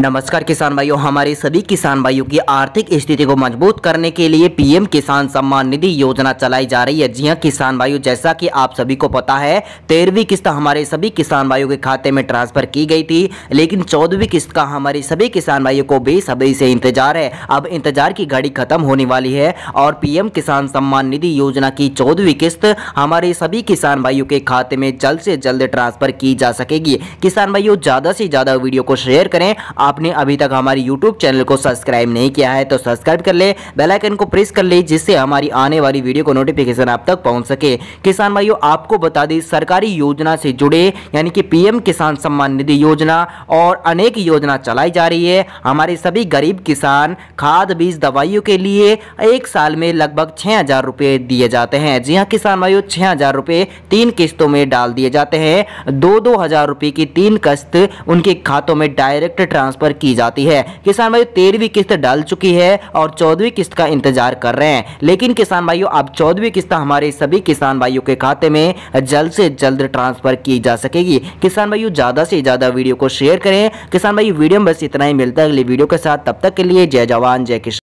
नमस्कार किसान भाइयों हमारे सभी किसान भाइयों की आर्थिक स्थिति को मजबूत करने के लिए पीएम किसान सम्मान निधि योजना चलाई जा रही है जी हां किसान भाइयों जैसा कि आप सभी को पता है तेरहवीं किस्त हमारे सभी किसान भाइयों के खाते में ट्रांसफर की गई थी लेकिन चौदहवीं किस्त का हमारे सभी किसान भाइयों को बेसब्री से इंतजार है अब इंतजार की घड़ी खत्म होने वाली है और पीएम किसान सम्मान निधि योजना की चौदहवीं किस्त हमारे सभी किसान भाइयों के खाते में जल्द से जल्द ट्रांसफर की जा सकेगी किसान भाइयों ज्यादा से ज्यादा वीडियो को शेयर करें आपने अभी तक हमारे यूट्यूब चैनल को सब्सक्राइब नहीं किया है तो सब्सक्राइब कर ले बेलाइकन को प्रेस कर ले जिससे हमारी आने वाली वीडियो को नोटिफिकेशन आप तक पहुंच सके किसान भाइयों आपको बता दें सरकारी योजना से जुड़े यानी कि पीएम किसान सम्मान निधि योजना और अनेक योजना चलाई जा रही है हमारे सभी गरीब किसान खाद बीज दवाइयों के लिए एक साल में लगभग छः हज़ार रुपये दिए जाते हैं जी हाँ किसान भाइयों छः हज़ार तीन किस्तों में डाल दिए जाते हैं दो दो हज़ार रुपए की तीन किस्त उनके खातों में डायरेक्ट ट्रांसफर ट्रांसफर की जाती है किसान भाई तेरहवीं किस्त डाल चुकी है और चौदहवीं किस्त का इंतजार कर रहे हैं लेकिन किसान भाइयों अब चौदहवीं किस्त हमारे सभी किसान भाइयों के खाते में जल्द से जल्द ट्रांसफर की जा सकेगी किसान भाइयों ज्यादा से ज्यादा वीडियो को शेयर करें किसान भाई वीडियो में बस इतना ही मिलता है अगली वीडियो के साथ तब तक के लिए जय जवान जय किसान